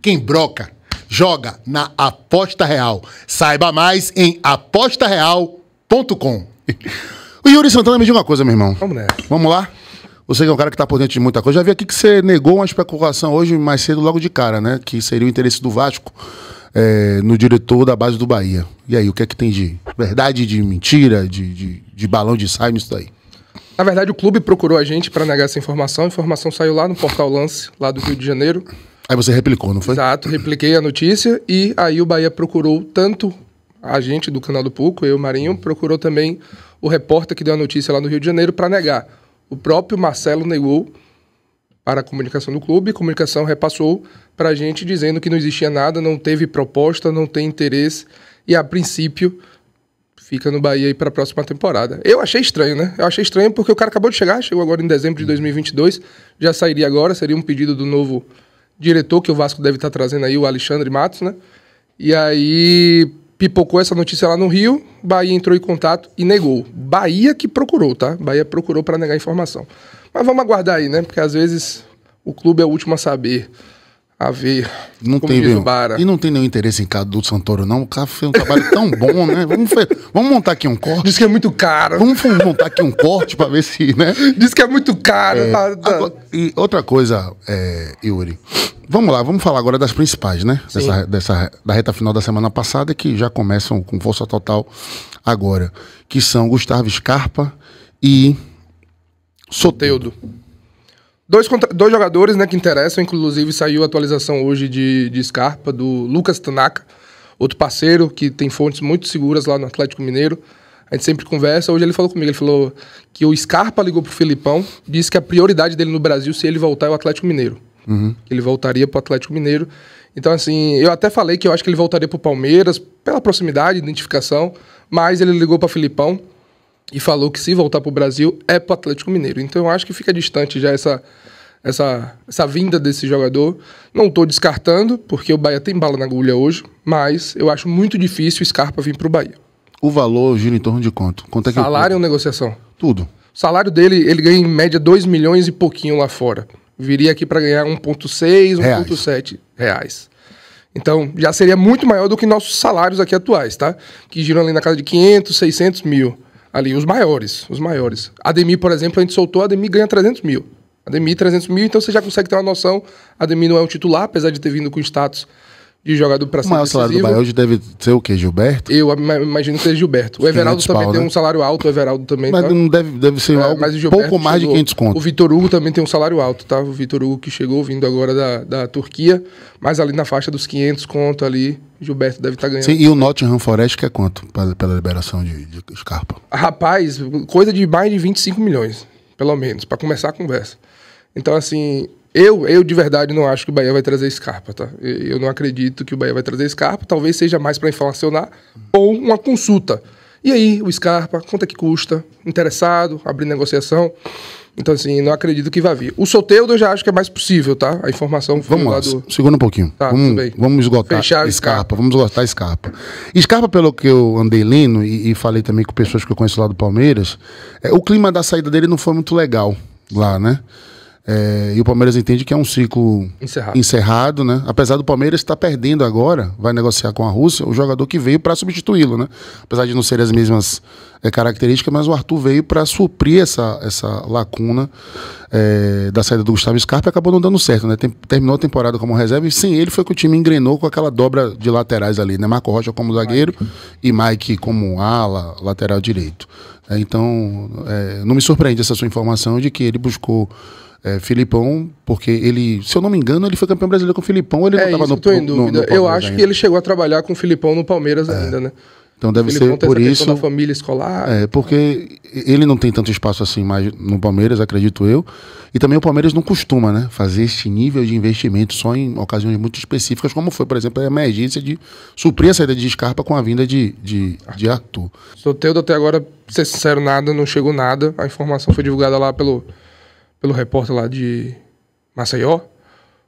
Quem broca, joga na Aposta Real. Saiba mais em apostareal.com. O Yuri Santana me diga uma coisa, meu irmão. Vamos nessa. Vamos lá? Você que é um cara que está por dentro de muita coisa. Já vi aqui que você negou uma especulação hoje mais cedo, logo de cara, né? Que seria o interesse do Vasco é, no diretor da base do Bahia. E aí, o que é que tem de verdade, de mentira, de, de, de balão de saio nisso daí? Na verdade, o clube procurou a gente para negar essa informação. A informação saiu lá no portal Lance, lá do Rio de Janeiro. Aí você replicou, não foi? Exato, repliquei a notícia e aí o Bahia procurou tanto a gente do canal do Puco, eu, Marinho, procurou também o repórter que deu a notícia lá no Rio de Janeiro para negar. O próprio Marcelo negou para a comunicação do clube, a comunicação repassou para a gente dizendo que não existia nada, não teve proposta, não tem interesse e a princípio fica no Bahia aí para a próxima temporada. Eu achei estranho, né? Eu achei estranho porque o cara acabou de chegar, chegou agora em dezembro de 2022, já sairia agora, seria um pedido do novo diretor que o Vasco deve estar trazendo aí, o Alexandre Matos, né? E aí pipocou essa notícia lá no Rio, Bahia entrou em contato e negou. Bahia que procurou, tá? Bahia procurou para negar informação. Mas vamos aguardar aí, né? Porque às vezes o clube é o último a saber a ver não como tem diz E não tem nenhum interesse em Cadu Santoro, não. O cara fez um trabalho tão bom, né? Vamos, vamos montar aqui um corte. Diz que é muito caro. Vamos montar aqui um corte para ver se, né? Diz que é muito caro. É, tá, tá. Agora, e outra coisa, é, Yuri. Vamos lá, vamos falar agora das principais, né? Dessa, dessa, da reta final da semana passada, que já começam com força total agora. Que são Gustavo Scarpa e... Soteudo. Dois, dois jogadores né, que interessam, inclusive saiu a atualização hoje de, de Scarpa, do Lucas Tanaka, outro parceiro que tem fontes muito seguras lá no Atlético Mineiro. A gente sempre conversa. Hoje ele falou comigo, ele falou que o Scarpa ligou pro Filipão, disse que a prioridade dele no Brasil, se ele voltar, é o Atlético Mineiro. Uhum. Ele voltaria pro Atlético Mineiro. Então, assim, eu até falei que eu acho que ele voltaria pro Palmeiras, pela proximidade, identificação, mas ele ligou pra Filipão e falou que se voltar para o Brasil é para o Atlético Mineiro. Então eu acho que fica distante já essa, essa, essa vinda desse jogador. Não estou descartando, porque o Bahia tem bala na agulha hoje, mas eu acho muito difícil o Scarpa vir para o Bahia. O valor gira em torno de quanto? quanto é que Salário eu... É ou negociação? Tudo. O salário dele, ele ganha em média 2 milhões e pouquinho lá fora. Viria aqui para ganhar 1,6, 1,7 reais. Então, já seria muito maior do que nossos salários aqui atuais, tá? Que giram ali na casa de 500, 600 mil ali, os maiores, os maiores. Ademir, por exemplo, a gente soltou, Ademir ganha 300 mil. Ademir, 300 mil, então você já consegue ter uma noção. Ademir não é um titular, apesar de ter vindo com status de jogador para ser. O maior salário do Bahia hoje deve ser o quê? Gilberto? Eu imagino que seja Gilberto. O Everaldo também pau, tem né? um salário alto, o Everaldo também. Mas tá? não deve, deve ser é, algo pouco mais chegou. de 500 conto. O Vitor Hugo também tem um salário alto, tá? O Vitor Hugo que chegou vindo agora da, da Turquia, mas ali na faixa dos 500 conto ali, Gilberto deve estar tá ganhando. Sim, e o Nottingham Forest que é quanto pela, pela liberação de, de Scarpa? Rapaz, coisa de mais de 25 milhões, pelo menos, para começar a conversa. Então, assim, eu, eu de verdade não acho que o Bahia vai trazer Scarpa, tá? Eu não acredito que o Bahia vai trazer Scarpa, talvez seja mais para inflacionar ou uma consulta. E aí, o Scarpa, quanto é que custa? Interessado, abrir negociação. Então, assim, não acredito que vai vir. O Soteudo eu já acho que é mais possível, tá? A informação Vamos lá, do... segura um pouquinho. Tá, vamos, vamos esgotar Fechar Scarpa. Scarpa. Vamos esgotar Scarpa. Scarpa, pelo que eu andei lendo e, e falei também com pessoas que eu conheço lá do Palmeiras, é, o clima da saída dele não foi muito legal lá, né? É, e o Palmeiras entende que é um ciclo encerrado. encerrado. né? Apesar do Palmeiras estar perdendo agora, vai negociar com a Rússia, o jogador que veio para substituí-lo, né? Apesar de não serem as mesmas é, características, mas o Arthur veio para suprir essa, essa lacuna é, da saída do Gustavo Scarpa e acabou não dando certo, né? Tem, terminou a temporada como reserva e sem ele foi que o time engrenou com aquela dobra de laterais ali, né? Marco Rocha como zagueiro Mike. e Mike como ala, lateral direito. É, então, é, não me surpreende essa sua informação de que ele buscou é, Filipão, porque ele, se eu não me engano, ele foi campeão brasileiro com o Filipão, ele é, não estava no, tô No, eu acho ainda. que ele chegou a trabalhar com o Filipão no Palmeiras é. ainda, né? Então deve ser por isso. da família escolar. É, porque ele não tem tanto espaço assim mais no Palmeiras, acredito eu. E também o Palmeiras não costuma, né, fazer este nível de investimento só em ocasiões muito específicas, como foi, por exemplo, a emergência de suprir a saída de Scarpa com a vinda de, de, Arthur. de Arthur. Soteudo até agora, ser sincero, nada, não chegou nada. A informação foi divulgada lá pelo pelo repórter lá de Maceió,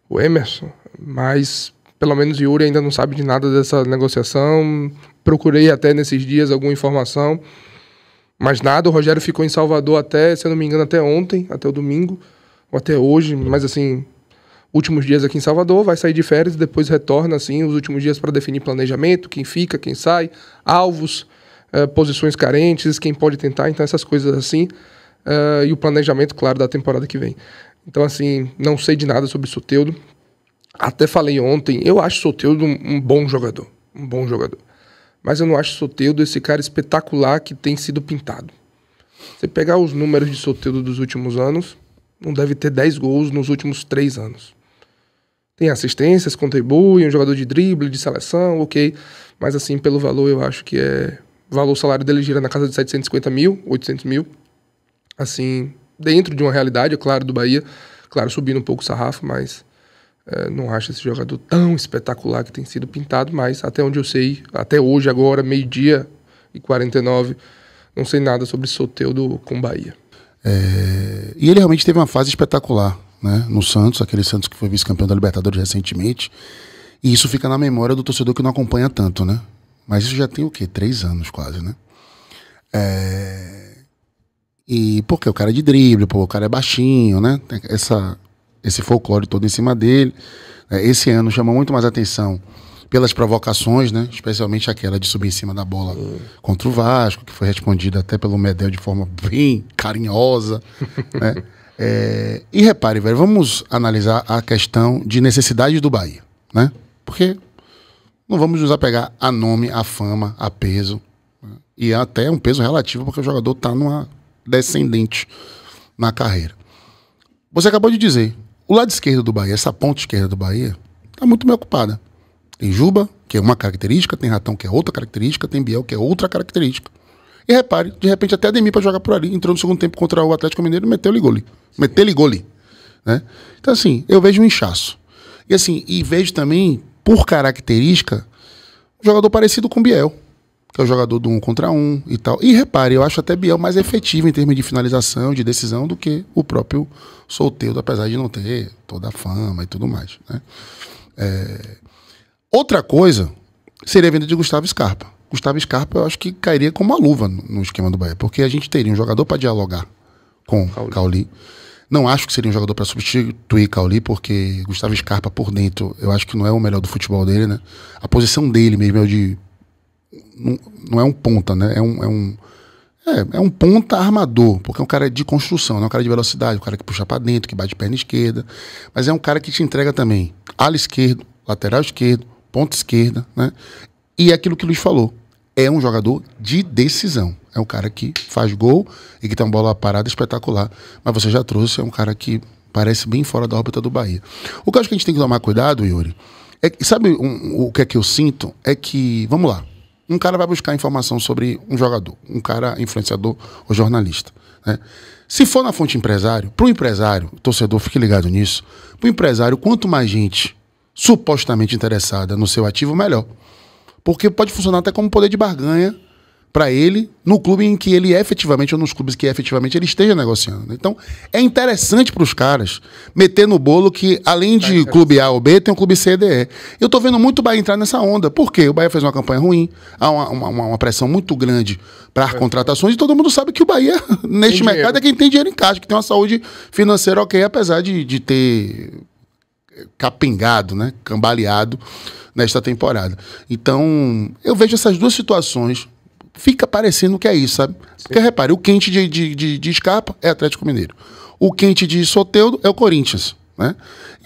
o Emerson, mas pelo menos Yuri ainda não sabe de nada dessa negociação. Procurei até nesses dias alguma informação, mas nada. O Rogério ficou em Salvador até, se eu não me engano, até ontem, até o domingo, ou até hoje, mas assim, últimos dias aqui em Salvador, vai sair de férias e depois retorna, assim, os últimos dias para definir planejamento, quem fica, quem sai, alvos, eh, posições carentes, quem pode tentar, então essas coisas assim uh, e o planejamento, claro, da temporada que vem. Então, assim, não sei de nada sobre Soteudo. Até falei ontem, eu acho Soteudo um, um bom jogador. Um bom jogador. Mas eu não acho Soteudo esse cara espetacular que tem sido pintado. Você pegar os números de Soteudo dos últimos anos, não deve ter 10 gols nos últimos 3 anos. Tem assistências, contribui, um jogador de drible, de seleção, ok. Mas assim, pelo valor, eu acho que é. O valor, o salário dele gira na casa de 750 mil, 800 mil assim, dentro de uma realidade, é claro, do Bahia. Claro, subindo um pouco o sarrafo, mas é, não acho esse jogador tão espetacular que tem sido pintado, mas até onde eu sei, até hoje, agora, meio-dia e 49, não sei nada sobre Soteudo com Bahia. É, e ele realmente teve uma fase espetacular, né? No Santos, aquele Santos que foi vice-campeão da Libertadores recentemente. E isso fica na memória do torcedor que não acompanha tanto, né? Mas isso já tem o quê? Três anos quase, né? É... E porque o cara é de drible, pô, o cara é baixinho, né? Tem essa, esse folclore todo em cima dele. Né? Esse ano chamou muito mais atenção pelas provocações, né? Especialmente aquela de subir em cima da bola uhum. contra o Vasco, que foi respondida até pelo Medel de forma bem carinhosa, né? É, e repare, velho, vamos analisar a questão de necessidade do Bahia, né? Porque não vamos nos apegar a nome, a fama, a peso. Né? E até um peso relativo, porque o jogador está numa descendente na carreira. Você acabou de dizer, o lado esquerdo do Bahia, essa ponta esquerda do Bahia, está muito bem ocupada. Tem Juba, que é uma característica, tem Ratão, que é outra característica, tem Biel, que é outra característica. E repare, de repente até Ademir para jogar por ali, entrou no segundo tempo contra o Atlético Mineiro e meteu-lhe gole. Meteu-lhe gole. Né? Então, assim, eu vejo um inchaço. E assim, e vejo também, por característica, um jogador parecido com o Biel que é o jogador do um contra um e tal. E repare, eu acho até Biel mais efetivo em termos de finalização, de decisão, do que o próprio Solteiro, apesar de não ter toda a fama e tudo mais. Né? É... Outra coisa seria a venda de Gustavo Scarpa. Gustavo Scarpa eu acho que cairia como uma luva no esquema do Bahia, porque a gente teria um jogador para dialogar com Cauli. Cauli. Não acho que seria um jogador para substituir Cauli, porque Gustavo Scarpa por dentro, eu acho que não é o melhor do futebol dele, né? A posição dele mesmo é o de não, não é um ponta, né? É um, é um, é, é um ponta armador, porque é um cara de construção, não é um cara de velocidade, um cara que puxa para dentro, que bate perna esquerda, mas é um cara que te entrega também ala esquerdo, lateral esquerdo, ponta esquerda, né? E é aquilo que o Luiz falou, é um jogador de decisão. É um cara que faz gol e que tem uma bola parada espetacular, mas você já trouxe, é um cara que parece bem fora da órbita do Bahia. O que eu acho que a gente tem que tomar cuidado, Yuri, é que, sabe um, o que é que eu sinto? É que, vamos lá, um cara vai buscar informação sobre um jogador, um cara influenciador ou jornalista. Né? Se for na fonte empresário, para o empresário, torcedor, fique ligado nisso. Para o empresário, quanto mais gente supostamente interessada no seu ativo, melhor. Porque pode funcionar até como poder de barganha para ele no clube em que ele efetivamente, ou nos clubes que efetivamente ele esteja negociando. Então, é interessante para os caras meter no bolo que, além tá de tá clube A ou B, tem o um clube C e DE. Eu estou vendo muito o Bahia entrar nessa onda. Por quê? O Bahia fez uma campanha ruim, há uma, uma, uma pressão muito grande para é. contratações, e todo mundo sabe que o Bahia, neste tem mercado, dinheiro. é quem tem dinheiro em caixa, que tem uma saúde financeira ok, apesar de, de ter eh, capengado, né? cambaleado nesta temporada. Então, eu vejo essas duas situações fica parecendo que é isso, sabe? Sim. Porque repare, o quente de, de, de, de é Atlético Mineiro. O quente de Soteudo é o Corinthians. Né?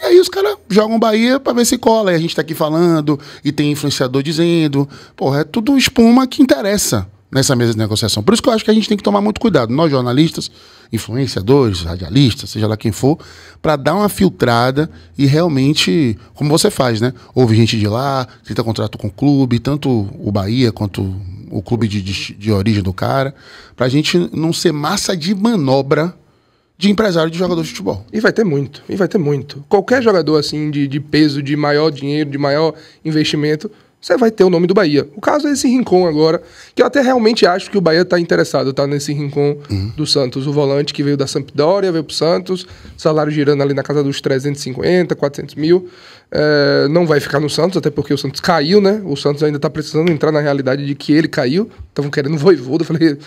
E aí os caras jogam Bahia para ver se cola. E a gente está aqui falando, e tem influenciador dizendo. Porra, é tudo espuma que interessa nessa mesa de negociação. Por isso que eu acho que a gente tem que tomar muito cuidado, nós jornalistas, influenciadores, radialistas, seja lá quem for, para dar uma filtrada e realmente, como você faz, né? Houve gente de lá, tenta contrato com o clube, tanto o Bahia quanto o clube de, de, de origem do cara, para a gente não ser massa de manobra de empresário de jogador de futebol. E vai ter muito, e vai ter muito. Qualquer jogador assim de, de peso, de maior dinheiro, de maior investimento, você vai ter o nome do Bahia. O caso é esse Rincon agora, que eu até realmente acho que o Bahia está interessado, tá nesse Rincon uhum. do Santos. O volante que veio da Sampdoria, veio para o Santos, salário girando ali na casa dos 350, 400 mil. É, não vai ficar no Santos, até porque o Santos caiu, né? O Santos ainda está precisando entrar na realidade de que ele caiu. Estavam querendo voivoda. Eu falei,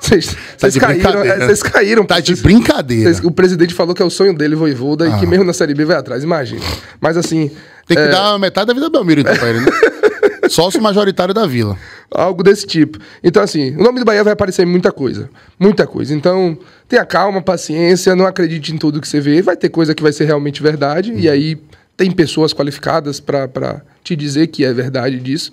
vocês tá caíram, é, né? vocês é, caíram. Tá de brincadeira. Cês, o presidente falou que é o sonho dele, voivoda, ah. e que ah. mesmo na Série B vai atrás, imagina. Mas assim, tem que é... dar metade da vida do Belmiro, então, pra ele, né? Sócio majoritário da vila. Algo desse tipo. Então, assim, o nome do Bahia vai aparecer em muita coisa. Muita coisa. Então, tenha calma, paciência, não acredite em tudo que você vê. Vai ter coisa que vai ser realmente verdade. Hum. E uhum. aí tem pessoas qualificadas para te dizer que é verdade disso.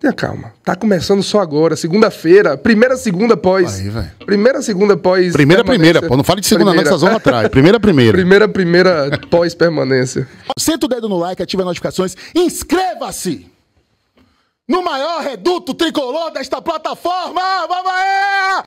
Tenha calma. Tá começando só agora, segunda-feira, primeira segunda pós. Aí, velho. Primeira segunda pós. Primeira, primeira, pô. Não fale de segunda, primeira. não, que vocês vão atrás. Primeira, primeira. primeira, primeira pós-permanência. Senta o dedo no like, ativa as notificações, inscreva-se! No maior reduto tricolor desta plataforma! Vamos aí!